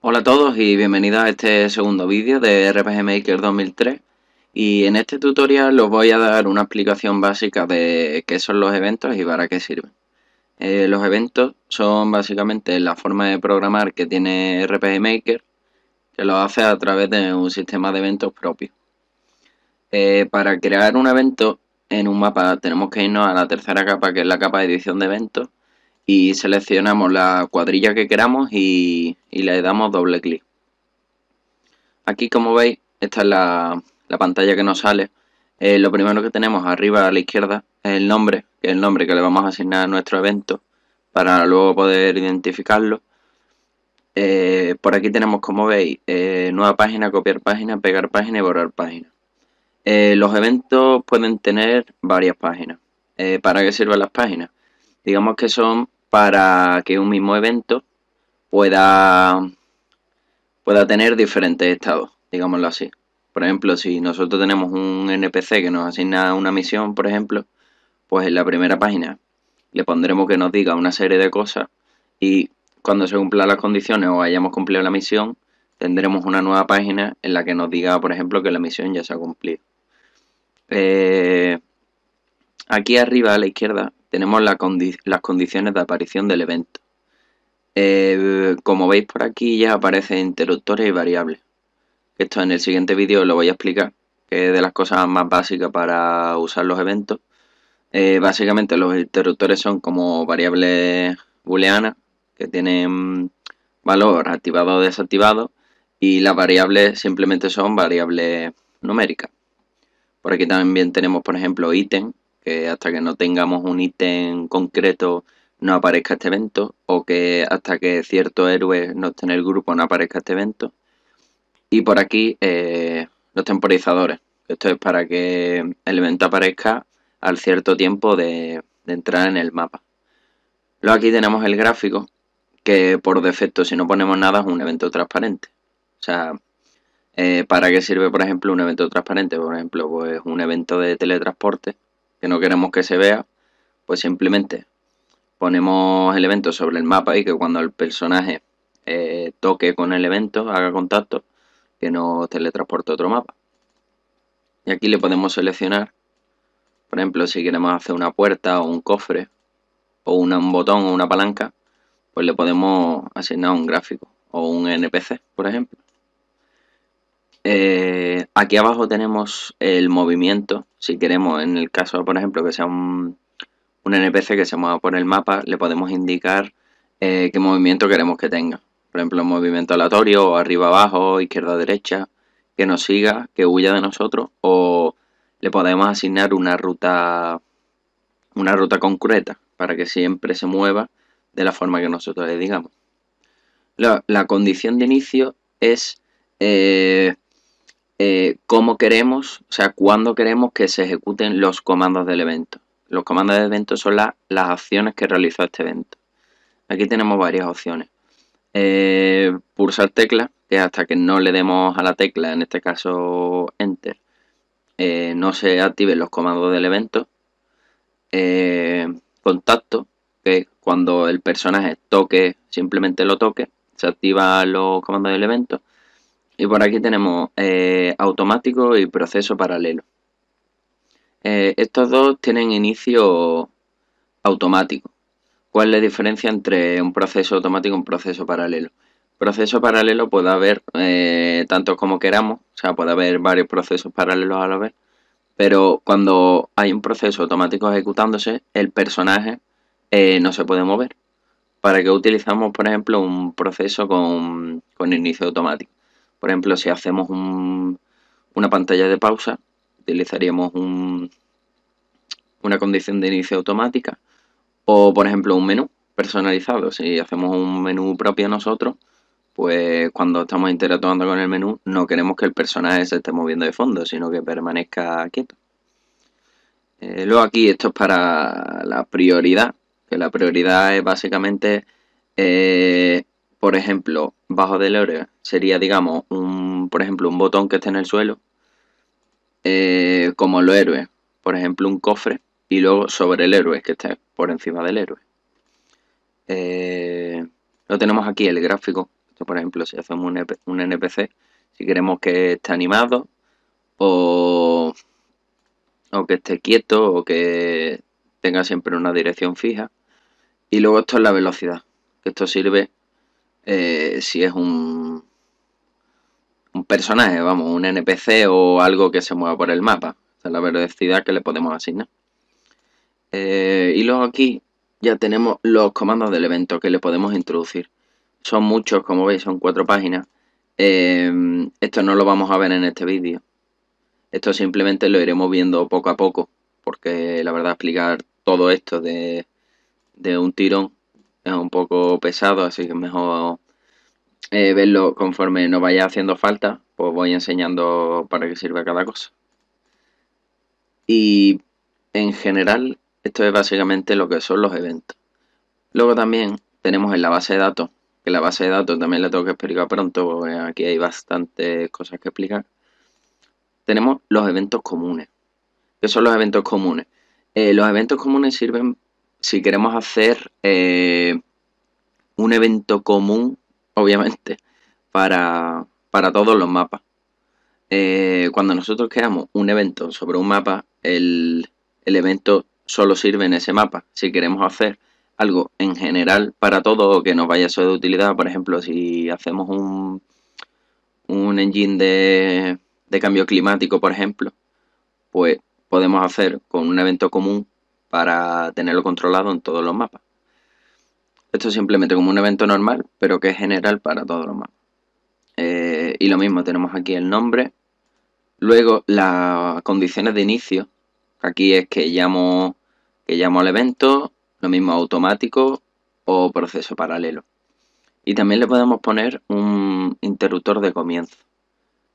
Hola a todos y bienvenidos a este segundo vídeo de RPG Maker 2003 y en este tutorial os voy a dar una explicación básica de qué son los eventos y para qué sirven. Eh, los eventos son básicamente la forma de programar que tiene RPG Maker que lo hace a través de un sistema de eventos propio. Eh, para crear un evento en un mapa tenemos que irnos a la tercera capa que es la capa de edición de eventos y seleccionamos la cuadrilla que queramos y, le damos doble clic. Aquí como veis, esta es la, pantalla que nos sale. Eh, lo primero que tenemos arriba a la izquierda es el nombre, que es el nombre que le vamos a asignar a nuestro evento para luego poder identificarlo. Eh, por aquí tenemos, como veis, eh, nueva página, copiar página, pegar página y borrar página. los eventos pueden tener varias páginas. ¿Para qué sirven las páginas? Digamos que son para que un mismo evento pueda, pueda tener diferentes estados, digámoslo así. Por ejemplo, si nosotros tenemos un NPC que nos asigna una misión, por ejemplo, pues en la primera página le pondremos que nos diga una serie de cosas y cuando se cumplan las condiciones o hayamos cumplido la misión, tendremos una nueva página en la que nos diga, por ejemplo, que la misión ya se ha cumplido. Eh, aquí arriba a la izquierda tenemos las condiciones de aparición del evento. Eh, como veis por aquí ya aparecen interruptores y variables. Esto en el siguiente vídeo lo voy a explicar, que es de las cosas más básicas para usar los eventos. Eh, básicamente los interruptores son como variables booleanas que tienen valor activado o desactivado y las variables simplemente son variables numéricas. Por aquí también tenemos, por ejemplo, ítem, que hasta que no tengamos un ítem concreto no aparezca este evento, o que hasta que cierto héroe no esté en el grupo no aparezca este evento. Y por aquí eh, los temporizadores. Esto es para que el evento aparezca al cierto tiempo de, entrar en el mapa. Luego aquí tenemos el gráfico, que por defecto si no ponemos nada es un evento transparente. O sea, eh, ¿para qué sirve por ejemplo un evento transparente? Por ejemplo, pues un evento de teletransporte que no queremos que se vea, pues simplemente ponemos elementos sobre el mapa y que cuando el personaje eh, toque con el evento, haga contacto, que nos teletransporte a otro mapa. Y aquí le podemos seleccionar, por ejemplo, si queremos hacer una puerta o un cofre, o un botón o una palanca, pues le podemos asignar un gráfico o un NPC, por ejemplo. Eh, aquí abajo tenemos el movimiento. Si queremos, en el caso, por ejemplo, que sea un, NPC que se mueva por el mapa, le podemos indicar eh, qué movimiento queremos que tenga. Por ejemplo, un movimiento aleatorio, arriba abajo, izquierda derecha, que nos siga, que huya de nosotros, o le podemos asignar una ruta, una ruta concreta para que siempre se mueva de la forma que nosotros le digamos. La, condición de inicio es eh, eh, cómo queremos, o sea, cuándo queremos que se ejecuten los comandos del evento. Los comandos del evento son las acciones que realizó este evento. Aquí tenemos varias opciones. Eh, pulsar tecla, que hasta que no le demos a la tecla, en este caso Enter, eh, no se activen los comandos del evento. contacto, que cuando el personaje toque, simplemente lo toque, se activan los comandos del evento. Y por aquí tenemos eh, automático y proceso paralelo. Eh, estos dos tienen inicio automático. ¿Cuál es la diferencia entre un proceso automático y un proceso paralelo? Proceso paralelo puede haber eh, tantos como queramos, o sea, puede haber varios procesos paralelos a la vez, pero cuando hay un proceso automático ejecutándose, el personaje no se puede mover. ¿Para qué utilizamos, por ejemplo, un proceso con inicio automático? Por ejemplo, si hacemos una pantalla de pausa, utilizaríamos un, una condición de inicio automática o, por ejemplo, un menú personalizado. Si hacemos un menú propio nosotros, pues cuando estamos interactuando con el menú no queremos que el personaje se esté moviendo de fondo, sino que permanezca quieto. Eh, luego aquí esto es para la prioridad, que la prioridad es básicamente eh, por ejemplo, bajo del héroe sería, digamos, un, por ejemplo, un botón que esté en el suelo, eh, como los héroe, por ejemplo, un cofre, y luego sobre el héroe, que esté por encima del héroe. Eh, lo tenemos aquí, el gráfico. Esto, por ejemplo, si hacemos un, NPC, si queremos que esté animado, o, o que esté quieto, o que tenga siempre una dirección fija. Y luego esto es la velocidad, que esto sirve eh, si es un, un personaje, vamos, un NPC o algo que se mueva por el mapa. es la velocidad que le podemos asignar. Eh, y luego aquí ya tenemos los comandos del evento que le podemos introducir. Son muchos, como veis, son cuatro páginas. Eh, esto no lo vamos a ver en este vídeo. Esto simplemente lo iremos viendo poco a poco, porque la verdad explicar todo esto de, de un tirón es un poco pesado, así que mejor eh, verlo conforme nos vaya haciendo falta, pues voy enseñando para qué sirve cada cosa. Y en general, esto es básicamente lo que son los eventos. Luego también tenemos en la base de datos, que la base de datos también la tengo que explicar pronto, porque aquí hay bastantes cosas que explicar. Tenemos los eventos comunes. ¿Qué son los eventos comunes? Eh, los eventos comunes sirven si queremos hacer eh, un evento común, obviamente, para, todos los mapas. Eh, cuando nosotros creamos un evento sobre un mapa, el, evento solo sirve en ese mapa. Si queremos hacer algo en general para todo que nos vaya a ser de utilidad, por ejemplo, si hacemos un, un engine de, de cambio climático, por ejemplo, pues podemos hacer con un evento común para tenerlo controlado en todos los mapas. Esto es simplemente como un evento normal, pero que es general para todos los mapas. Eh, y lo mismo, tenemos aquí el nombre. Luego las condiciones de inicio. Aquí es que llamo, que llamo al evento, lo mismo automático o proceso paralelo. Y también le podemos poner un interruptor de comienzo.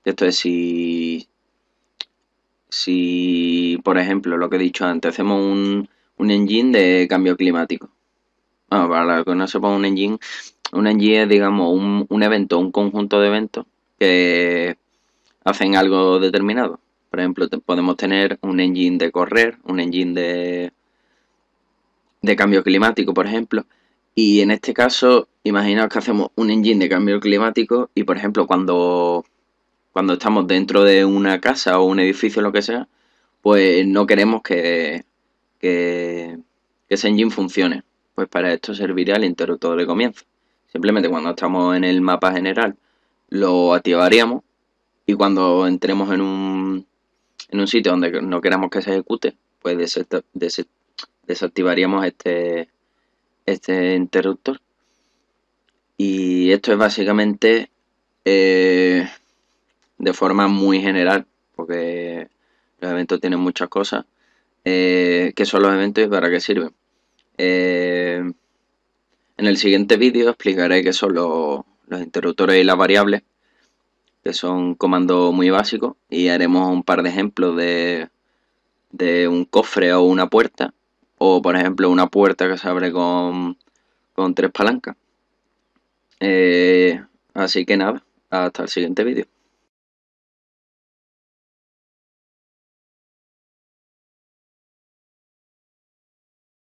Esto es si, si, por ejemplo, lo que he dicho antes, hacemos un, un engine de cambio climático. para que no sepa un engine, un engine es, digamos, un, evento, un conjunto de eventos que hacen algo determinado. Por ejemplo, podemos tener un engine de correr, un engine de, de cambio climático, por ejemplo. Y en este caso, imaginaos que hacemos un engine de cambio climático y, por ejemplo, cuando cuando estamos dentro de una casa o un edificio, lo que sea, pues no queremos que, que, ese engine funcione. Pues para esto serviría el interruptor de comienzo. Simplemente cuando estamos en el mapa general lo activaríamos y cuando entremos en un, en un sitio donde no queramos que se ejecute, pues desactivaríamos este, este interruptor. Y esto es básicamente eh, de forma muy general, porque los eventos tienen muchas cosas. Eh, que ¿Qué son los eventos y para qué sirven? Eh, en el siguiente vídeo explicaré qué son los, interruptores y las variables, que son comandos muy básicos, y haremos un par de ejemplos de, un cofre o una puerta, o por ejemplo una puerta que se abre con, tres palancas. Eh, así que nada, hasta el siguiente vídeo.